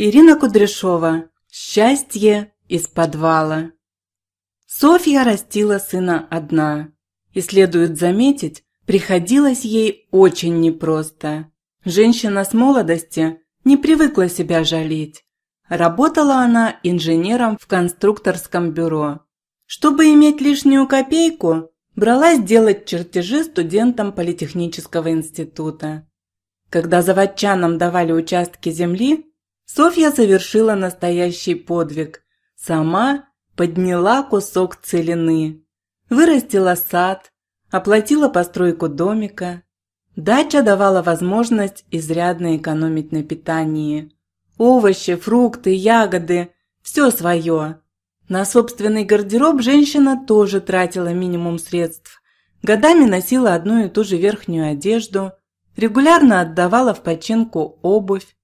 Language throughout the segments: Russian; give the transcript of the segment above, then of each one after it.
Ирина Кудряшова. Счастье из подвала. Софья растила сына одна. И следует заметить, приходилось ей очень непросто. Женщина с молодости не привыкла себя жалеть. Работала она инженером в конструкторском бюро. Чтобы иметь лишнюю копейку, бралась делать чертежи студентам Политехнического института. Когда заводчанам давали участки земли, Софья совершила настоящий подвиг. Сама подняла кусок целины, вырастила сад, оплатила постройку домика. Дача давала возможность изрядно экономить на питании. Овощи, фрукты, ягоды – все свое. На собственный гардероб женщина тоже тратила минимум средств. Годами носила одну и ту же верхнюю одежду, регулярно отдавала в починку обувь,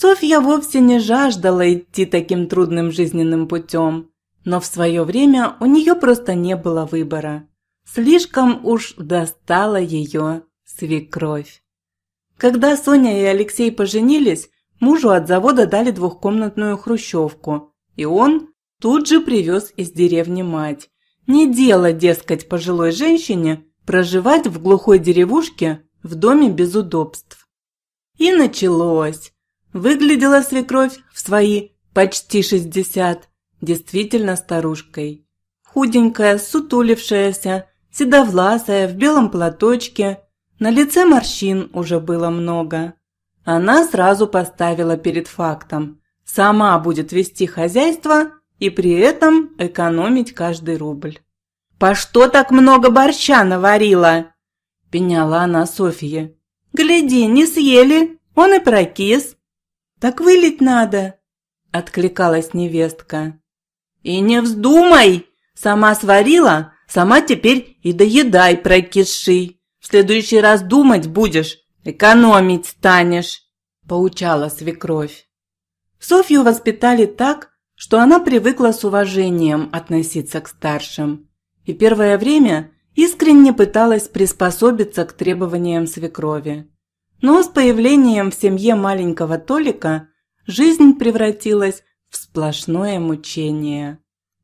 Софья вовсе не жаждала идти таким трудным жизненным путем, но в свое время у нее просто не было выбора. Слишком уж достала ее свекровь. Когда Соня и Алексей поженились, мужу от завода дали двухкомнатную хрущевку, и он тут же привез из деревни мать. Не дело, дескать, пожилой женщине проживать в глухой деревушке в доме без удобств. И началось. Выглядела свекровь в свои почти шестьдесят, действительно старушкой. Худенькая, сутулившаяся, седовласая, в белом платочке. На лице морщин уже было много. Она сразу поставила перед фактом. Сама будет вести хозяйство и при этом экономить каждый рубль. «По что так много борща наварила?» – пеняла она Софье. «Гляди, не съели, он и прокис». «Так вылить надо!» – откликалась невестка. «И не вздумай! Сама сварила, сама теперь и доедай прокисший. В следующий раз думать будешь, экономить станешь!» – поучала свекровь. Софью воспитали так, что она привыкла с уважением относиться к старшим. И первое время искренне пыталась приспособиться к требованиям свекрови. Но с появлением в семье маленького Толика жизнь превратилась в сплошное мучение.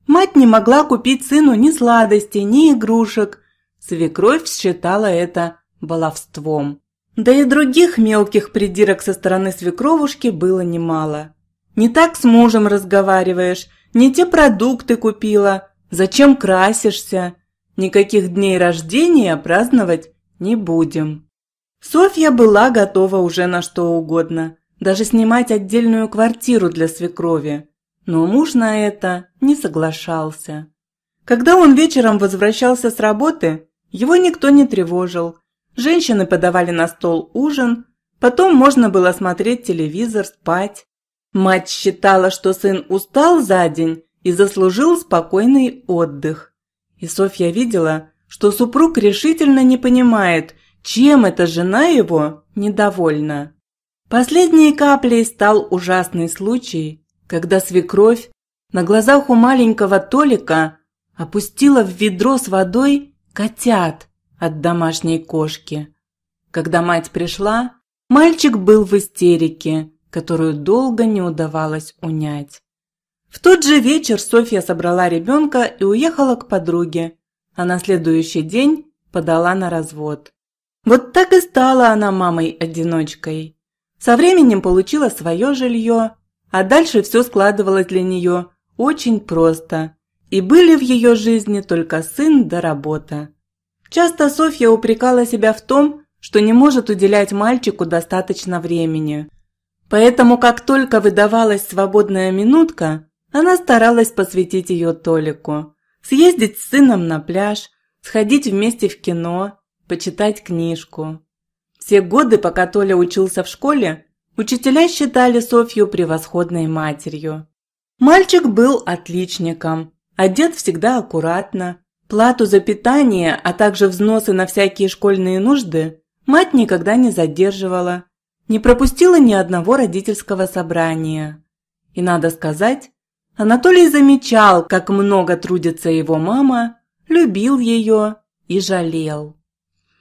Мать не могла купить сыну ни сладостей, ни игрушек. Свекровь считала это баловством. Да и других мелких придирок со стороны свекровушки было немало. Не так с мужем разговариваешь, не те продукты купила, зачем красишься. Никаких дней рождения праздновать не будем. Софья была готова уже на что угодно, даже снимать отдельную квартиру для свекрови, но муж на это не соглашался. Когда он вечером возвращался с работы, его никто не тревожил. Женщины подавали на стол ужин, потом можно было смотреть телевизор, спать. Мать считала, что сын устал за день и заслужил спокойный отдых. И Софья видела, что супруг решительно не понимает, чем эта жена его недовольна? Последней каплей стал ужасный случай, когда свекровь на глазах у маленького Толика опустила в ведро с водой котят от домашней кошки. Когда мать пришла, мальчик был в истерике, которую долго не удавалось унять. В тот же вечер Софья собрала ребенка и уехала к подруге, а на следующий день подала на развод. Вот так и стала она мамой-одиночкой. Со временем получила свое жилье, а дальше все складывалось для нее очень просто. И были в ее жизни только сын да работа. Часто Софья упрекала себя в том, что не может уделять мальчику достаточно времени. Поэтому, как только выдавалась свободная минутка, она старалась посвятить ее Толику. Съездить с сыном на пляж, сходить вместе в кино, почитать книжку. Все годы, пока Толя учился в школе, учителя считали Софью превосходной матерью. Мальчик был отличником, одет всегда аккуратно. Плату за питание, а также взносы на всякие школьные нужды мать никогда не задерживала, не пропустила ни одного родительского собрания. И надо сказать, Анатолий замечал, как много трудится его мама, любил ее и жалел.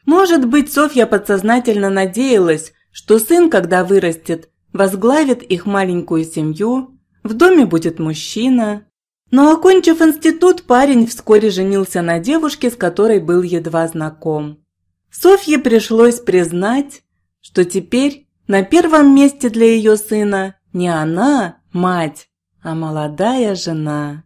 Может быть, Софья подсознательно надеялась, что сын, когда вырастет, возглавит их маленькую семью, в доме будет мужчина. Но окончив институт, парень вскоре женился на девушке, с которой был едва знаком. Софье пришлось признать, что теперь на первом месте для ее сына не она, мать, а молодая жена.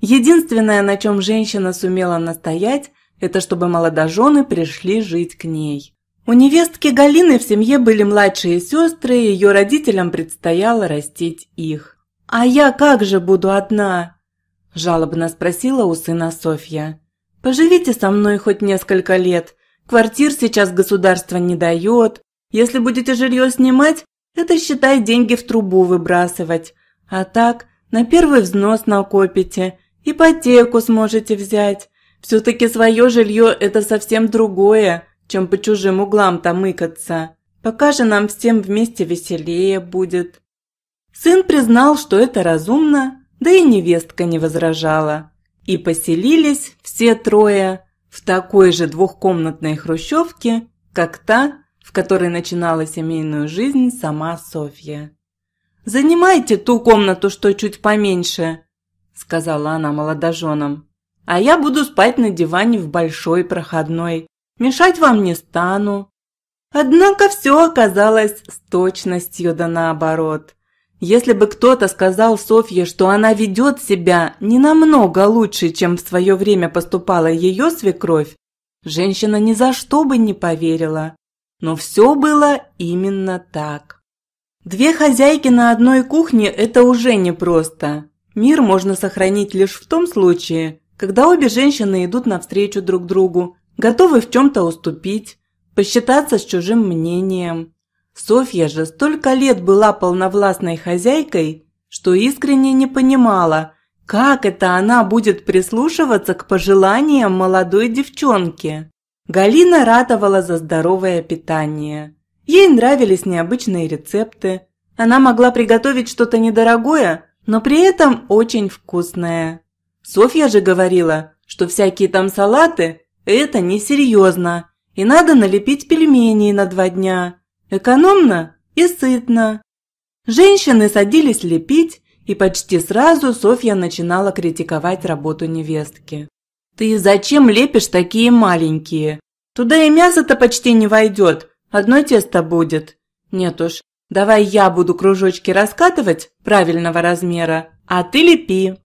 Единственное, на чем женщина сумела настоять, это чтобы молодожены пришли жить к ней. У невестки Галины в семье были младшие сестры, и ее родителям предстояло растить их. «А я как же буду одна?» – жалобно спросила у сына Софья. «Поживите со мной хоть несколько лет. Квартир сейчас государство не дает. Если будете жилье снимать, это, считай, деньги в трубу выбрасывать. А так, на первый взнос накопите, ипотеку сможете взять. Все-таки свое жилье – это совсем другое, чем по чужим углам-то мыкаться. Пока же нам всем вместе веселее будет». Сын признал, что это разумно, да и невестка не возражала. И поселились все трое в такой же двухкомнатной хрущевке, как та, в которой начинала семейную жизнь сама Софья. «Занимайте ту комнату, что чуть поменьше», – сказала она молодоженам. А я буду спать на диване в большой проходной. Мешать вам не стану». Однако все оказалось с точностью да наоборот. Если бы кто-то сказал Софье, что она ведет себя не намного лучше, чем в свое время поступала ее свекровь, женщина ни за что бы не поверила. Но все было именно так. Две хозяйки на одной кухне – это уже непросто. Мир можно сохранить лишь в том случае, когда обе женщины идут навстречу друг другу, готовы в чем-то уступить, посчитаться с чужим мнением. Софья же столько лет была полновластной хозяйкой, что искренне не понимала, как это она будет прислушиваться к пожеланиям молодой девчонки. Галина ратовала за здоровое питание. Ей нравились необычные рецепты. Она могла приготовить что-то недорогое, но при этом очень вкусное. Софья же говорила, что всякие там салаты – это несерьезно, и надо налепить пельмени на два дня. Экономно и сытно. Женщины садились лепить, и почти сразу Софья начинала критиковать работу невестки. «Ты зачем лепишь такие маленькие? Туда и мясо-то почти не войдет, одно тесто будет. Нет уж, давай я буду кружочки раскатывать правильного размера, а ты лепи».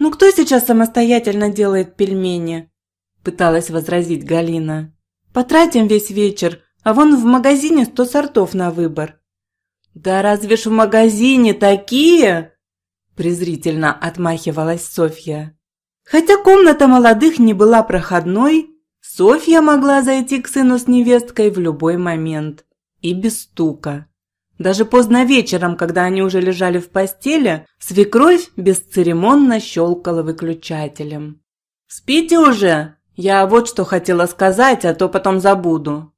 «Ну кто сейчас самостоятельно делает пельмени?» – пыталась возразить Галина. «Потратим весь вечер, а вон в магазине сто сортов на выбор». «Да разве ж в магазине такие?» – презрительно отмахивалась Софья. Хотя комната молодых не была проходной, Софья могла зайти к сыну с невесткой в любой момент и без стука. Даже поздно вечером, когда они уже лежали в постели, свекровь бесцеремонно щелкала выключателем. «Спите уже? Я вот что хотела сказать, а то потом забуду».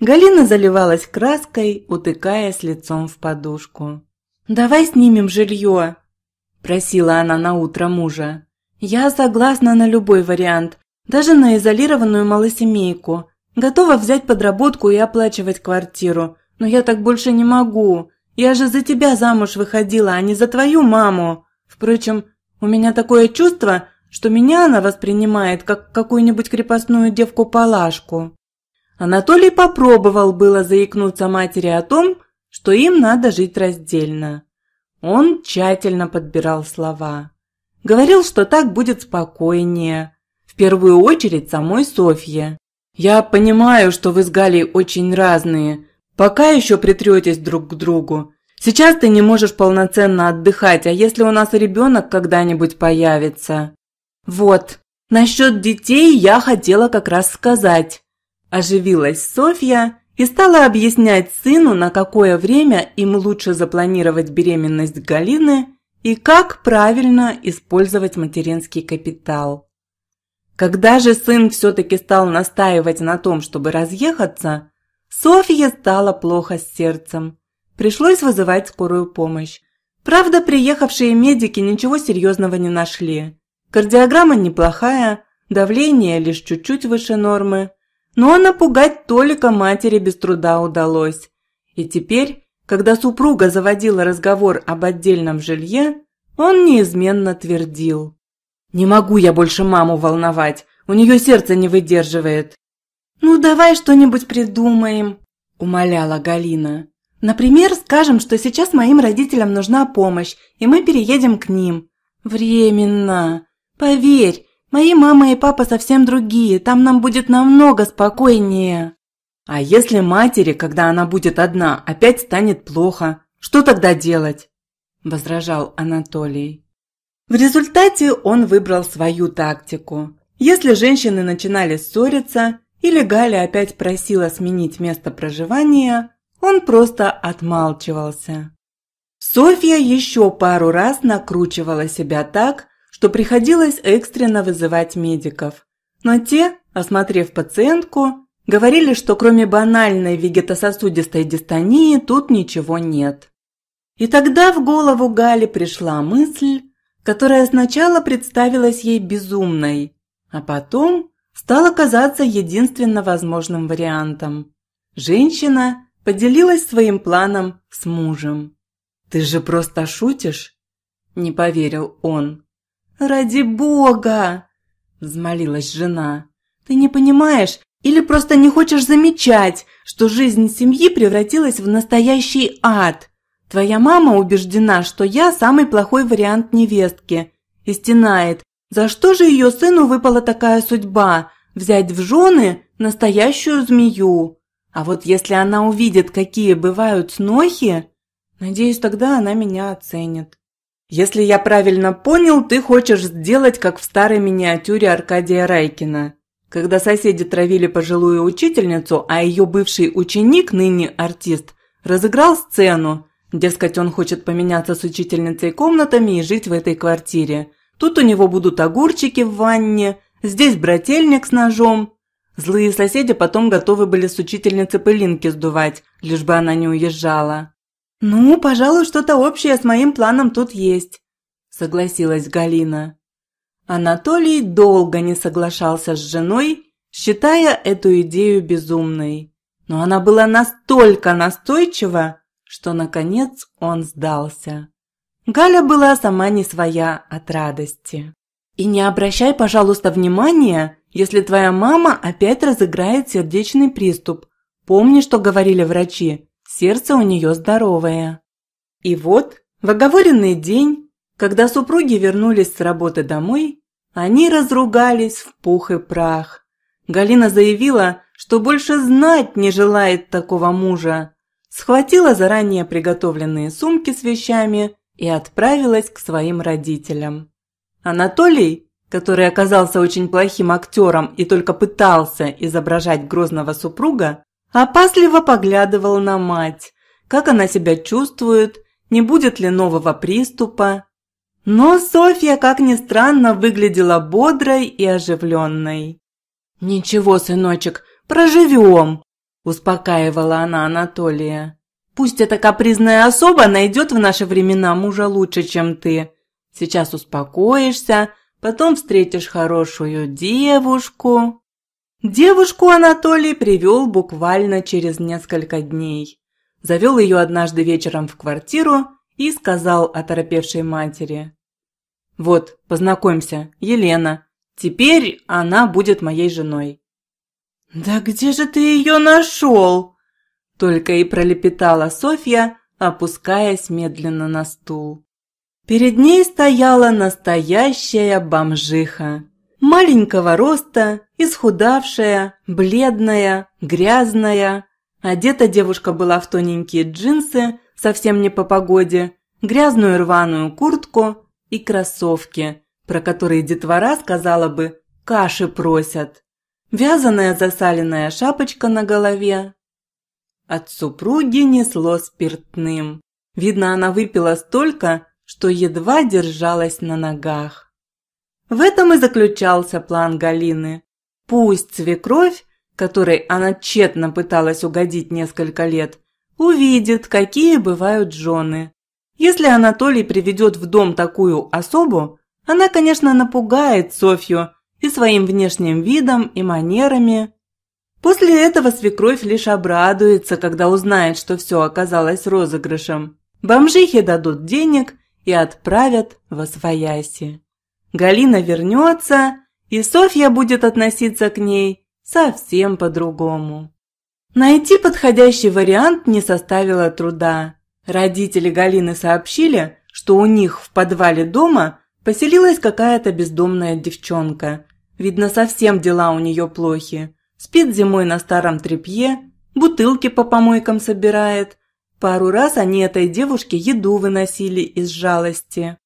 Галина заливалась краской, утыкаясь лицом в подушку. «Давай снимем жилье», – просила она на утро мужа. «Я согласна на любой вариант, даже на изолированную малосемейку. Готова взять подработку и оплачивать квартиру». «Но я так больше не могу. Я же за тебя замуж выходила, а не за твою маму. Впрочем, у меня такое чувство, что меня она воспринимает как какую-нибудь крепостную девку-палашку». Анатолий попробовал было заикнуться матери о том, что им надо жить раздельно. Он тщательно подбирал слова. Говорил, что так будет спокойнее. В первую очередь самой Софье. «Я понимаю, что вы с Галей очень разные, «Пока еще притретесь друг к другу. Сейчас ты не можешь полноценно отдыхать, а если у нас ребенок когда-нибудь появится?» «Вот, насчет детей я хотела как раз сказать». Оживилась Софья и стала объяснять сыну, на какое время им лучше запланировать беременность Галины и как правильно использовать материнский капитал. Когда же сын все-таки стал настаивать на том, чтобы разъехаться, Софье стало плохо с сердцем. Пришлось вызывать скорую помощь. Правда, приехавшие медики ничего серьезного не нашли. Кардиограмма неплохая, давление лишь чуть-чуть выше нормы. Но напугать Толика матери без труда удалось. И теперь, когда супруга заводила разговор об отдельном жилье, он неизменно твердил. «Не могу я больше маму волновать, у нее сердце не выдерживает. «Ну, давай что-нибудь придумаем», – умоляла Галина. «Например, скажем, что сейчас моим родителям нужна помощь, и мы переедем к ним». «Временно. Поверь, мои мама и папа совсем другие, там нам будет намного спокойнее». «А если матери, когда она будет одна, опять станет плохо, что тогда делать?» – возражал Анатолий. В результате он выбрал свою тактику. Если женщины начинали ссориться, или Галя опять просила сменить место проживания, он просто отмалчивался. Софья еще пару раз накручивала себя так, что приходилось экстренно вызывать медиков. Но те, осмотрев пациентку, говорили, что кроме банальной вегетососудистой дистонии тут ничего нет. И тогда в голову Гали пришла мысль, которая сначала представилась ей безумной, а потом стал оказаться единственно возможным вариантом. Женщина поделилась своим планом с мужем. «Ты же просто шутишь?» – не поверил он. «Ради бога!» – взмолилась жена. «Ты не понимаешь или просто не хочешь замечать, что жизнь семьи превратилась в настоящий ад? Твоя мама убеждена, что я самый плохой вариант невестки и стенает, за что же ее сыну выпала такая судьба – взять в жены настоящую змею? А вот если она увидит, какие бывают снохи, надеюсь, тогда она меня оценит. Если я правильно понял, ты хочешь сделать, как в старой миниатюре Аркадия Райкина. Когда соседи травили пожилую учительницу, а ее бывший ученик, ныне артист, разыграл сцену. Дескать, он хочет поменяться с учительницей комнатами и жить в этой квартире. Тут у него будут огурчики в ванне, здесь брательник с ножом. Злые соседи потом готовы были с учительницы пылинки сдувать, лишь бы она не уезжала. «Ну, пожалуй, что-то общее с моим планом тут есть», – согласилась Галина. Анатолий долго не соглашался с женой, считая эту идею безумной. Но она была настолько настойчива, что, наконец, он сдался. Галя была сама не своя от радости. «И не обращай, пожалуйста, внимания, если твоя мама опять разыграет сердечный приступ. Помни, что говорили врачи, сердце у нее здоровое». И вот, в оговоренный день, когда супруги вернулись с работы домой, они разругались в пух и прах. Галина заявила, что больше знать не желает такого мужа. Схватила заранее приготовленные сумки с вещами и отправилась к своим родителям. Анатолий, который оказался очень плохим актером и только пытался изображать грозного супруга, опасливо поглядывал на мать, как она себя чувствует, не будет ли нового приступа. Но Софья, как ни странно, выглядела бодрой и оживленной. «Ничего, сыночек, проживем!» – успокаивала она Анатолия. Пусть эта капризная особа найдет в наши времена мужа лучше, чем ты. Сейчас успокоишься, потом встретишь хорошую девушку». Девушку Анатолий привел буквально через несколько дней. Завел ее однажды вечером в квартиру и сказал оторопевшей матери. «Вот, познакомься, Елена. Теперь она будет моей женой». «Да где же ты ее нашел?» Только и пролепетала Софья, опускаясь медленно на стул. Перед ней стояла настоящая бомжиха. Маленького роста, исхудавшая, бледная, грязная. Одета девушка была в тоненькие джинсы, совсем не по погоде, грязную рваную куртку и кроссовки, про которые детвора сказала бы «каши просят». Вязаная засаленная шапочка на голове, от супруги несло спиртным. Видно, она выпила столько, что едва держалась на ногах. В этом и заключался план Галины. Пусть свекровь, которой она тщетно пыталась угодить несколько лет, увидит, какие бывают жены. Если Анатолий приведет в дом такую особу, она, конечно, напугает Софью и своим внешним видом, и манерами, После этого свекровь лишь обрадуется, когда узнает, что все оказалось розыгрышем. Бомжихе дадут денег и отправят в освояси. Галина вернется, и Софья будет относиться к ней совсем по-другому. Найти подходящий вариант не составило труда. Родители Галины сообщили, что у них в подвале дома поселилась какая-то бездомная девчонка. Видно, совсем дела у нее плохи спит зимой на старом тряпье, бутылки по помойкам собирает. Пару раз они этой девушке еду выносили из жалости.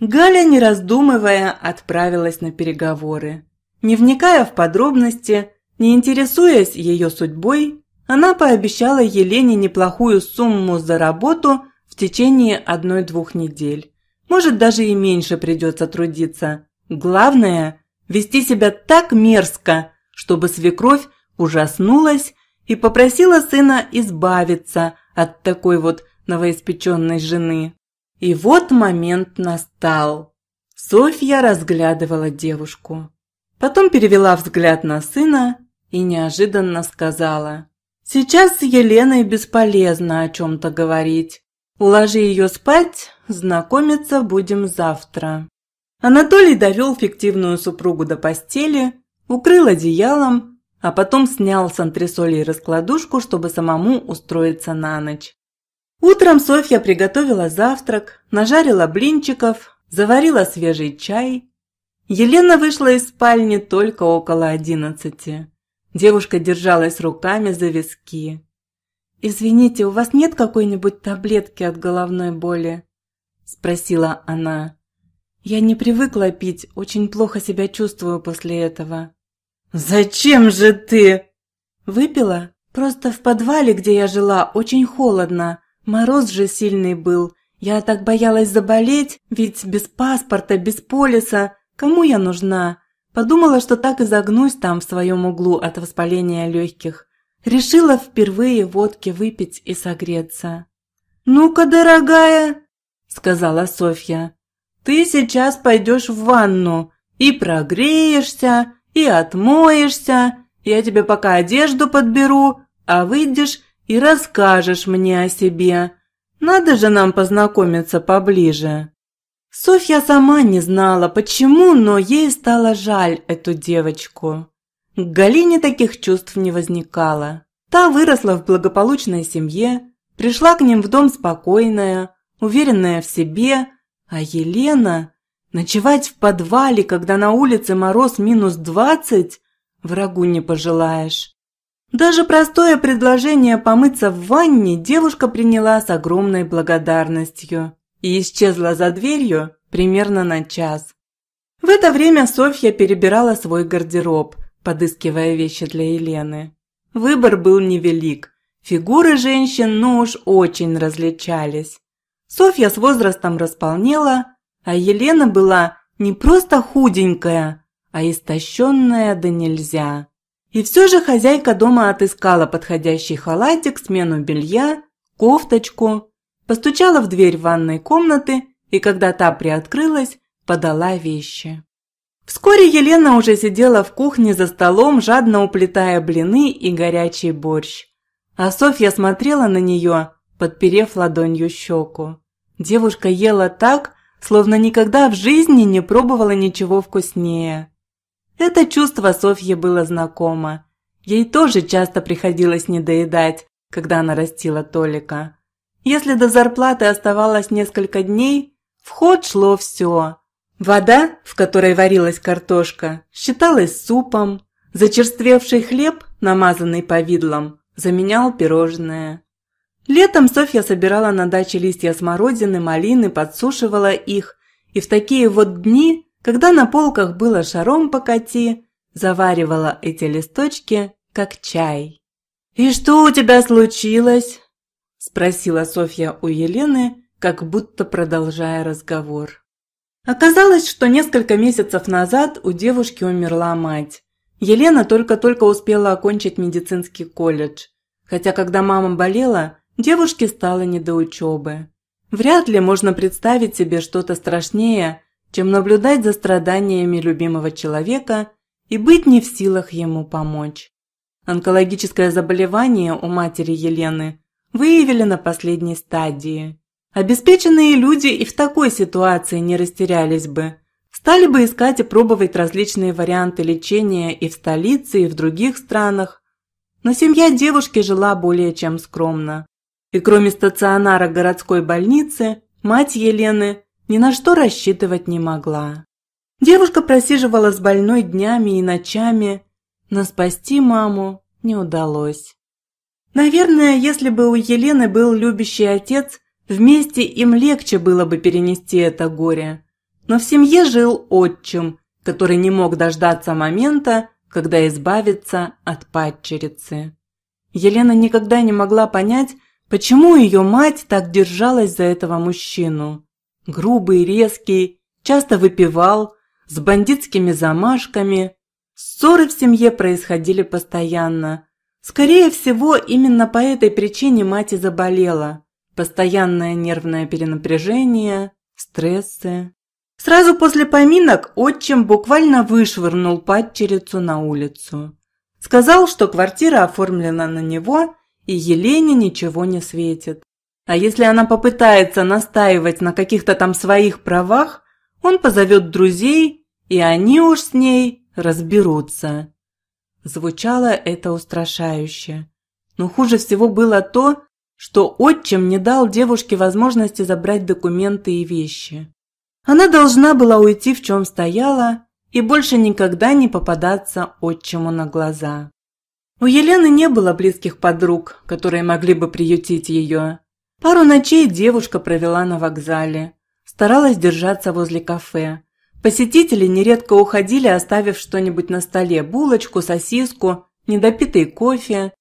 Галя, не раздумывая, отправилась на переговоры. Не вникая в подробности, не интересуясь ее судьбой, она пообещала Елене неплохую сумму за работу в течение одной-двух недель. Может, даже и меньше придется трудиться. Главное – вести себя так мерзко, чтобы свекровь ужаснулась и попросила сына избавиться от такой вот новоиспеченной жены. И вот момент настал. Софья разглядывала девушку. Потом перевела взгляд на сына и неожиданно сказала. «Сейчас с Еленой бесполезно о чем-то говорить. Уложи ее спать, знакомиться будем завтра». Анатолий довел фиктивную супругу до постели, укрыл одеялом, а потом снял с антресолей раскладушку, чтобы самому устроиться на ночь. Утром Софья приготовила завтрак, нажарила блинчиков, заварила свежий чай. Елена вышла из спальни только около одиннадцати. Девушка держалась руками за виски. «Извините, у вас нет какой-нибудь таблетки от головной боли?» – спросила она. «Я не привыкла пить, очень плохо себя чувствую после этого». «Зачем же ты?» «Выпила? Просто в подвале, где я жила, очень холодно. Мороз же сильный был. Я так боялась заболеть, ведь без паспорта, без полиса. Кому я нужна?» Подумала, что так и загнусь там в своем углу от воспаления легких. Решила впервые водки выпить и согреться. «Ну-ка, дорогая!» – сказала Софья. «Ты сейчас пойдешь в ванну и прогреешься, и отмоешься, я тебе пока одежду подберу, а выйдешь и расскажешь мне о себе. Надо же нам познакомиться поближе». Софья сама не знала, почему, но ей стало жаль эту девочку. К Галине таких чувств не возникало. Та выросла в благополучной семье, пришла к ним в дом спокойная, уверенная в себе, а Елена Ночевать в подвале, когда на улице мороз минус двадцать, врагу не пожелаешь. Даже простое предложение помыться в ванне девушка приняла с огромной благодарностью и исчезла за дверью примерно на час. В это время Софья перебирала свой гардероб, подыскивая вещи для Елены. Выбор был невелик. Фигуры женщин, ну уж очень различались. Софья с возрастом располнела, а Елена была не просто худенькая, а истощенная да нельзя. И все же хозяйка дома отыскала подходящий халатик, смену белья, кофточку, постучала в дверь ванной комнаты и, когда та приоткрылась, подала вещи. Вскоре Елена уже сидела в кухне за столом, жадно уплетая блины и горячий борщ. А Софья смотрела на нее, подперев ладонью щеку. Девушка ела так, словно никогда в жизни не пробовала ничего вкуснее. Это чувство Софье было знакомо. Ей тоже часто приходилось недоедать, когда она растила Толика. Если до зарплаты оставалось несколько дней, в ход шло все. Вода, в которой варилась картошка, считалась супом. Зачерствевший хлеб, намазанный повидлом, заменял пирожное. Летом Софья собирала на даче листья смородины, малины, подсушивала их, и в такие вот дни, когда на полках было шаром покати, заваривала эти листочки, как чай. «И что у тебя случилось?» – спросила Софья у Елены, как будто продолжая разговор. Оказалось, что несколько месяцев назад у девушки умерла мать. Елена только-только успела окончить медицинский колледж. Хотя, когда мама болела, Девушке стало не до учебы. Вряд ли можно представить себе что-то страшнее, чем наблюдать за страданиями любимого человека и быть не в силах ему помочь. Онкологическое заболевание у матери Елены выявили на последней стадии. Обеспеченные люди и в такой ситуации не растерялись бы. Стали бы искать и пробовать различные варианты лечения и в столице, и в других странах. Но семья девушки жила более чем скромно. И кроме стационара городской больницы, мать Елены ни на что рассчитывать не могла. Девушка просиживала с больной днями и ночами, но спасти маму не удалось. Наверное, если бы у Елены был любящий отец, вместе им легче было бы перенести это горе. Но в семье жил отчим, который не мог дождаться момента, когда избавиться от падчерицы. Елена никогда не могла понять, Почему ее мать так держалась за этого мужчину? Грубый, резкий, часто выпивал, с бандитскими замашками. Ссоры в семье происходили постоянно. Скорее всего, именно по этой причине мать и заболела. Постоянное нервное перенапряжение, стрессы. Сразу после поминок отчим буквально вышвырнул падчерицу на улицу. Сказал, что квартира оформлена на него – и Елене ничего не светит. А если она попытается настаивать на каких-то там своих правах, он позовет друзей, и они уж с ней разберутся. Звучало это устрашающе. Но хуже всего было то, что отчим не дал девушке возможности забрать документы и вещи. Она должна была уйти, в чем стояла, и больше никогда не попадаться отчиму на глаза. У Елены не было близких подруг, которые могли бы приютить ее. Пару ночей девушка провела на вокзале. Старалась держаться возле кафе. Посетители нередко уходили, оставив что-нибудь на столе – булочку, сосиску, недопитый кофе.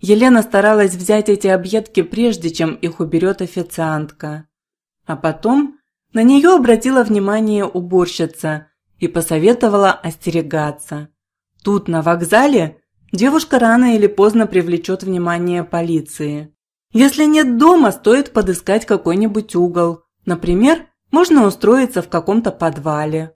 Елена старалась взять эти объедки, прежде чем их уберет официантка. А потом на нее обратила внимание уборщица и посоветовала остерегаться. Тут, на вокзале, Девушка рано или поздно привлечет внимание полиции. Если нет дома, стоит подыскать какой-нибудь угол. Например, можно устроиться в каком-то подвале.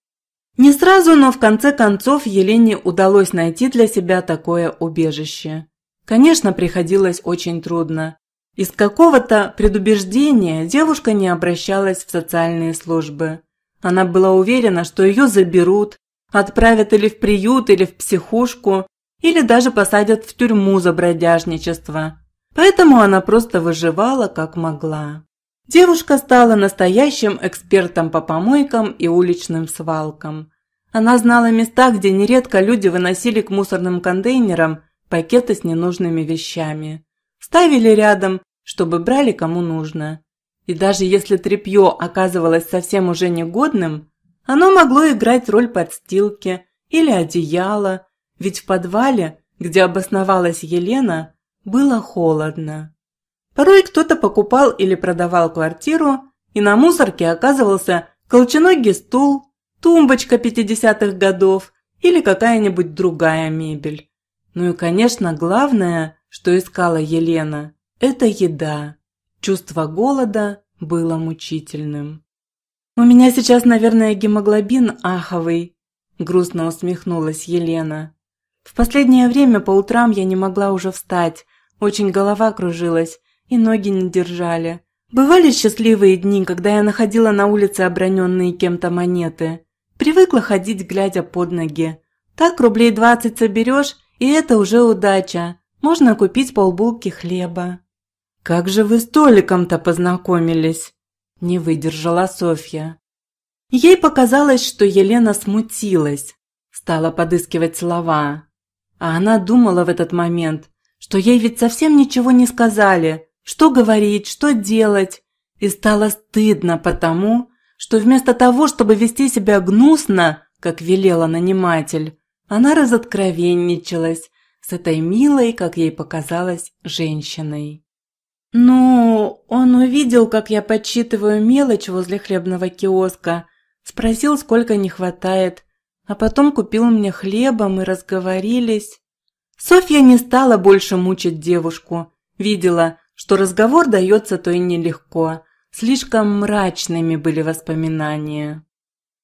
Не сразу, но в конце концов Елене удалось найти для себя такое убежище. Конечно, приходилось очень трудно. Из какого-то предубеждения девушка не обращалась в социальные службы. Она была уверена, что ее заберут, отправят или в приют, или в психушку, или даже посадят в тюрьму за бродяжничество. Поэтому она просто выживала как могла. Девушка стала настоящим экспертом по помойкам и уличным свалкам. Она знала места, где нередко люди выносили к мусорным контейнерам пакеты с ненужными вещами. Ставили рядом, чтобы брали кому нужно. И даже если тряпье оказывалось совсем уже негодным, оно могло играть роль подстилки или одеяла – ведь в подвале, где обосновалась Елена, было холодно. Порой кто-то покупал или продавал квартиру, и на мусорке оказывался колченогий стул, тумбочка 50-х годов или какая-нибудь другая мебель. Ну и, конечно, главное, что искала Елена – это еда. Чувство голода было мучительным. «У меня сейчас, наверное, гемоглобин аховый», – грустно усмехнулась Елена. В последнее время по утрам я не могла уже встать, очень голова кружилась и ноги не держали. Бывали счастливые дни, когда я находила на улице оброненные кем-то монеты. Привыкла ходить, глядя под ноги. Так рублей двадцать соберешь, и это уже удача. Можно купить полбулки хлеба. «Как же вы с Толиком-то познакомились?» – не выдержала Софья. Ей показалось, что Елена смутилась. Стала подыскивать слова. А она думала в этот момент, что ей ведь совсем ничего не сказали, что говорить, что делать. И стало стыдно потому, что вместо того, чтобы вести себя гнусно, как велела наниматель, она разоткровенничалась с этой милой, как ей показалось, женщиной. «Ну, он увидел, как я подсчитываю мелочь возле хлебного киоска, спросил, сколько не хватает, а потом купил мне хлеба, мы разговорились. Софья не стала больше мучить девушку. Видела, что разговор дается то и нелегко. Слишком мрачными были воспоминания.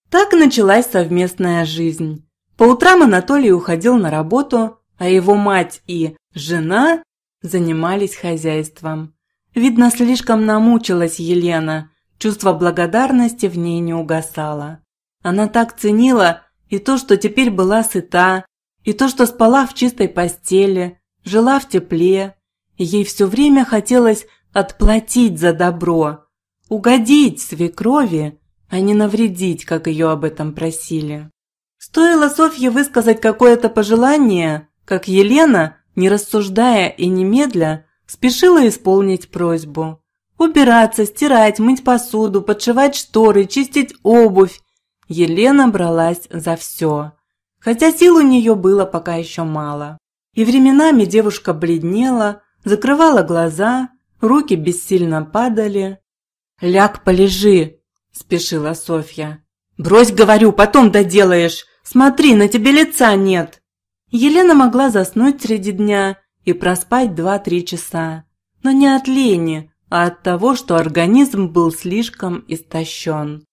Так началась совместная жизнь. По утрам Анатолий уходил на работу, а его мать и жена занимались хозяйством. Видно, слишком намучилась Елена, чувство благодарности в ней не угасало. Она так ценила и то, что теперь была сыта, и то, что спала в чистой постели, жила в тепле. И ей все время хотелось отплатить за добро, угодить свекрови, а не навредить, как ее об этом просили. Стоило Софье высказать какое-то пожелание, как Елена, не рассуждая и немедля, спешила исполнить просьбу. Убираться, стирать, мыть посуду, подшивать шторы, чистить обувь Елена бралась за все. Хотя сил у нее было пока еще мало. И временами девушка бледнела, закрывала глаза, руки бессильно падали. «Ляг, полежи!» – спешила Софья. «Брось, говорю, потом доделаешь! Смотри, на тебе лица нет!» Елена могла заснуть среди дня и проспать два-три часа. Но не от лени, а от того, что организм был слишком истощен.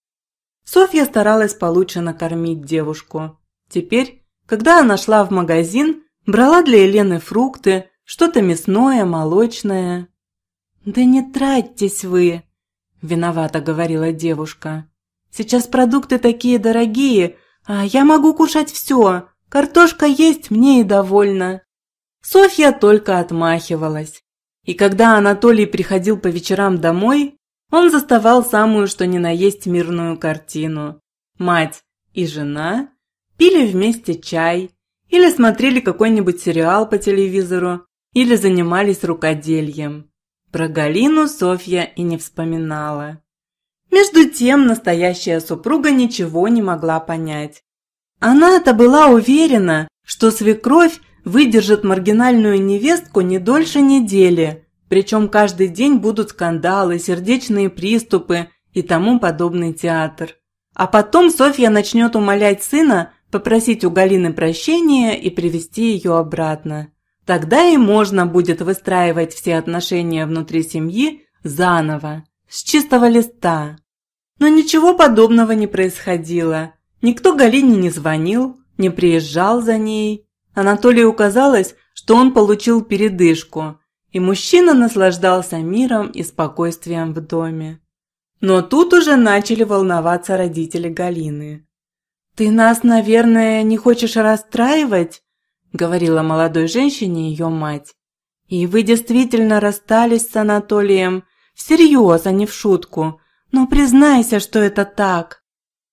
Софья старалась получше накормить девушку. Теперь, когда она шла в магазин, брала для Елены фрукты, что-то мясное, молочное. «Да не тратьтесь вы!» – Виновата говорила девушка. «Сейчас продукты такие дорогие, а я могу кушать все. Картошка есть мне и довольна». Софья только отмахивалась. И когда Анатолий приходил по вечерам домой, он заставал самую что ни на есть мирную картину. Мать и жена пили вместе чай или смотрели какой-нибудь сериал по телевизору или занимались рукодельем. Про Галину Софья и не вспоминала. Между тем настоящая супруга ничего не могла понять. Она-то была уверена, что свекровь выдержит маргинальную невестку не дольше недели, причем каждый день будут скандалы, сердечные приступы и тому подобный театр. А потом Софья начнет умолять сына попросить у Галины прощения и привести ее обратно. Тогда и можно будет выстраивать все отношения внутри семьи заново, с чистого листа. Но ничего подобного не происходило. Никто Галине не звонил, не приезжал за ней. Анатолию казалось, что он получил передышку – и мужчина наслаждался миром и спокойствием в доме. Но тут уже начали волноваться родители Галины. «Ты нас, наверное, не хочешь расстраивать?» – говорила молодой женщине ее мать. «И вы действительно расстались с Анатолием, всерьез, а не в шутку. Но признайся, что это так».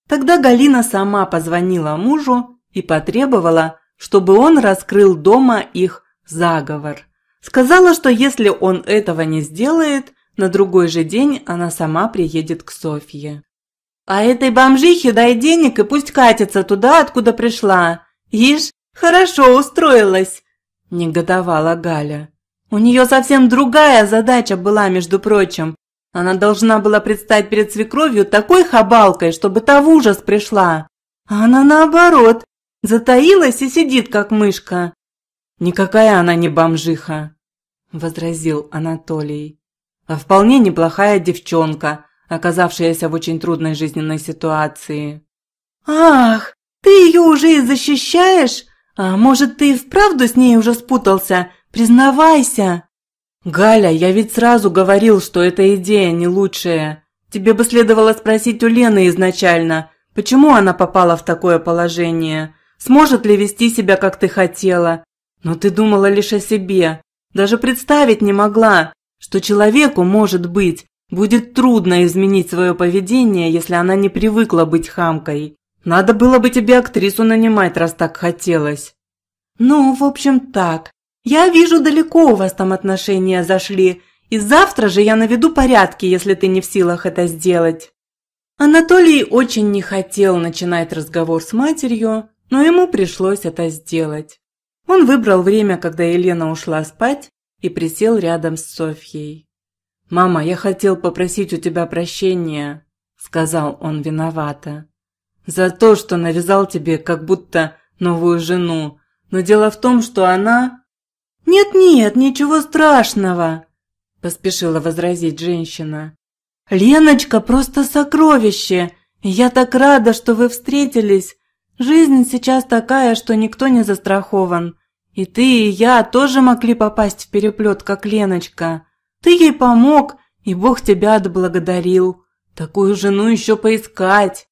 Тогда Галина сама позвонила мужу и потребовала, чтобы он раскрыл дома их заговор. Сказала, что если он этого не сделает, на другой же день она сама приедет к Софье. «А этой бомжихе дай денег и пусть катится туда, откуда пришла. Ишь, хорошо устроилась!» – негодовала Галя. «У нее совсем другая задача была, между прочим. Она должна была предстать перед свекровью такой хабалкой, чтобы та в ужас пришла. А она наоборот, затаилась и сидит, как мышка. «Никакая она не бомжиха», – возразил Анатолий, – «а вполне неплохая девчонка, оказавшаяся в очень трудной жизненной ситуации». «Ах, ты ее уже и защищаешь? А может, ты и вправду с ней уже спутался? Признавайся!» «Галя, я ведь сразу говорил, что эта идея не лучшая. Тебе бы следовало спросить у Лены изначально, почему она попала в такое положение, сможет ли вести себя, как ты хотела, но ты думала лишь о себе. Даже представить не могла, что человеку, может быть, будет трудно изменить свое поведение, если она не привыкла быть хамкой. Надо было бы тебе актрису нанимать, раз так хотелось. Ну, в общем, так. Я вижу, далеко у вас там отношения зашли. И завтра же я наведу порядки, если ты не в силах это сделать. Анатолий очень не хотел начинать разговор с матерью, но ему пришлось это сделать. Он выбрал время, когда Елена ушла спать, и присел рядом с Софьей. «Мама, я хотел попросить у тебя прощения», – сказал он виновато. «За то, что навязал тебе как будто новую жену. Но дело в том, что она...» «Нет-нет, ничего страшного», – поспешила возразить женщина. «Леночка просто сокровище. Я так рада, что вы встретились. Жизнь сейчас такая, что никто не застрахован. И ты, и я тоже могли попасть в переплет, как Леночка. Ты ей помог, и Бог тебя отблагодарил. Такую жену еще поискать.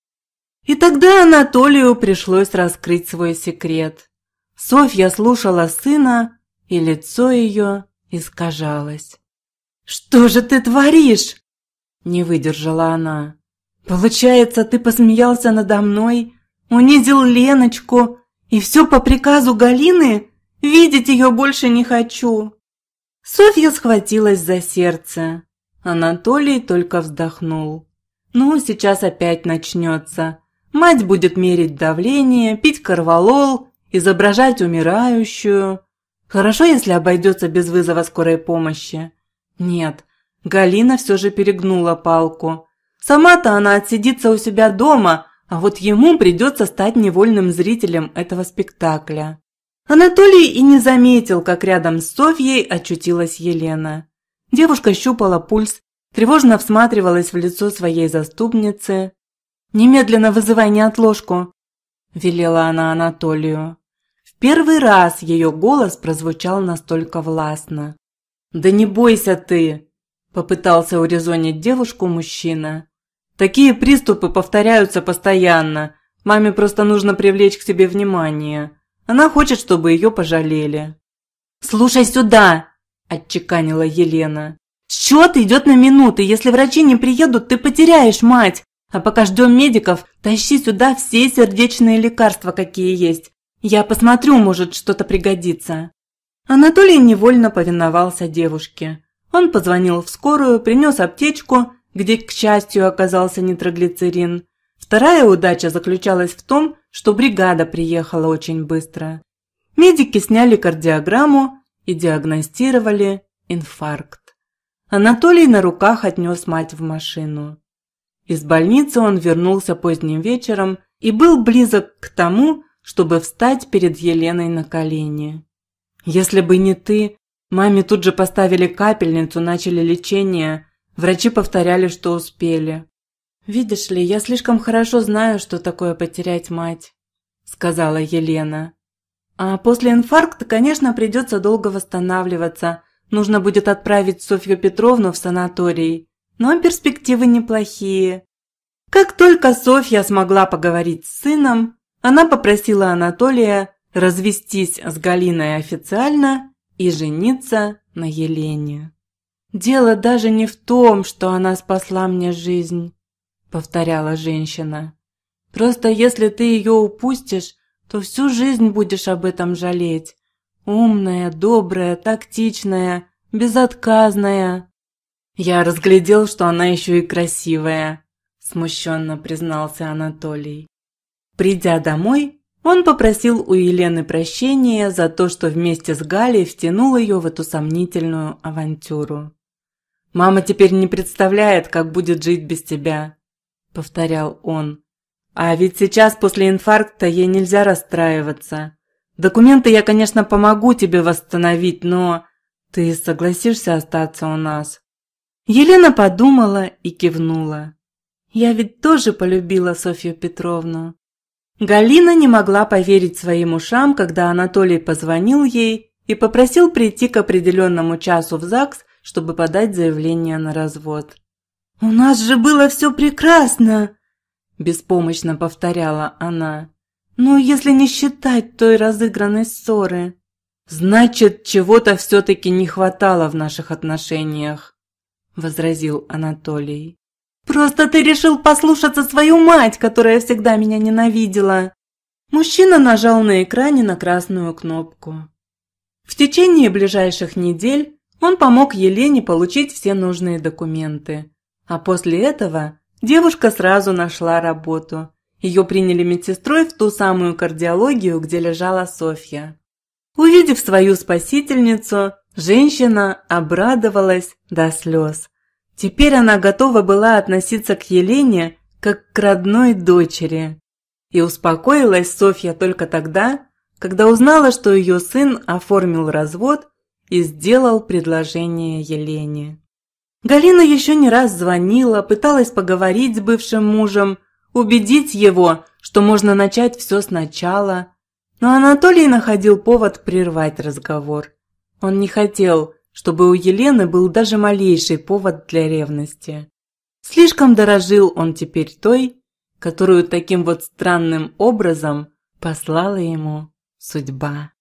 И тогда Анатолию пришлось раскрыть свой секрет. Софья слушала сына, и лицо ее искажалось. «Что же ты творишь?» – не выдержала она. «Получается, ты посмеялся надо мной?» унизил Леночку, и все по приказу Галины? Видеть ее больше не хочу!» Софья схватилась за сердце. Анатолий только вздохнул. «Ну, сейчас опять начнется. Мать будет мерить давление, пить корвалол, изображать умирающую. Хорошо, если обойдется без вызова скорой помощи. Нет, Галина все же перегнула палку. Сама-то она отсидится у себя дома, а вот ему придется стать невольным зрителем этого спектакля. Анатолий и не заметил, как рядом с Софьей очутилась Елена. Девушка щупала пульс, тревожно всматривалась в лицо своей заступницы. «Немедленно вызывай неотложку», – велела она Анатолию. В первый раз ее голос прозвучал настолько властно. «Да не бойся ты!» – попытался урезонить девушку мужчина. Такие приступы повторяются постоянно. Маме просто нужно привлечь к себе внимание. Она хочет, чтобы ее пожалели. «Слушай сюда!» – отчеканила Елена. «Счет идет на минуты. Если врачи не приедут, ты потеряешь мать. А пока ждем медиков, тащи сюда все сердечные лекарства, какие есть. Я посмотрю, может, что-то пригодится». Анатолий невольно повиновался девушке. Он позвонил в скорую, принес аптечку где, к счастью, оказался нитроглицерин. Вторая удача заключалась в том, что бригада приехала очень быстро. Медики сняли кардиограмму и диагностировали инфаркт. Анатолий на руках отнес мать в машину. Из больницы он вернулся поздним вечером и был близок к тому, чтобы встать перед Еленой на колени. «Если бы не ты, маме тут же поставили капельницу, начали лечение, Врачи повторяли, что успели. «Видишь ли, я слишком хорошо знаю, что такое потерять мать», – сказала Елена. «А после инфаркта, конечно, придется долго восстанавливаться. Нужно будет отправить Софью Петровну в санаторий. Но перспективы неплохие». Как только Софья смогла поговорить с сыном, она попросила Анатолия развестись с Галиной официально и жениться на Елене. «Дело даже не в том, что она спасла мне жизнь», – повторяла женщина. «Просто если ты ее упустишь, то всю жизнь будешь об этом жалеть. Умная, добрая, тактичная, безотказная». «Я разглядел, что она еще и красивая», – смущенно признался Анатолий. Придя домой, он попросил у Елены прощения за то, что вместе с Галей втянул ее в эту сомнительную авантюру. Мама теперь не представляет, как будет жить без тебя, повторял он. А ведь сейчас после инфаркта ей нельзя расстраиваться. Документы я, конечно, помогу тебе восстановить, но ты согласишься остаться у нас? Елена подумала и кивнула. Я ведь тоже полюбила Софью Петровну. Галина не могла поверить своим ушам, когда Анатолий позвонил ей и попросил прийти к определенному часу в ЗАГС чтобы подать заявление на развод. «У нас же было все прекрасно!» – беспомощно повторяла она. «Ну, если не считать той разыгранной ссоры». «Значит, чего-то все-таки не хватало в наших отношениях», – возразил Анатолий. «Просто ты решил послушаться свою мать, которая всегда меня ненавидела!» Мужчина нажал на экране на красную кнопку. В течение ближайших недель он помог Елене получить все нужные документы. А после этого девушка сразу нашла работу. Ее приняли медсестрой в ту самую кардиологию, где лежала Софья. Увидев свою спасительницу, женщина обрадовалась до слез. Теперь она готова была относиться к Елене как к родной дочери. И успокоилась Софья только тогда, когда узнала, что ее сын оформил развод и сделал предложение Елене. Галина еще не раз звонила, пыталась поговорить с бывшим мужем, убедить его, что можно начать все сначала. Но Анатолий находил повод прервать разговор. Он не хотел, чтобы у Елены был даже малейший повод для ревности. Слишком дорожил он теперь той, которую таким вот странным образом послала ему судьба.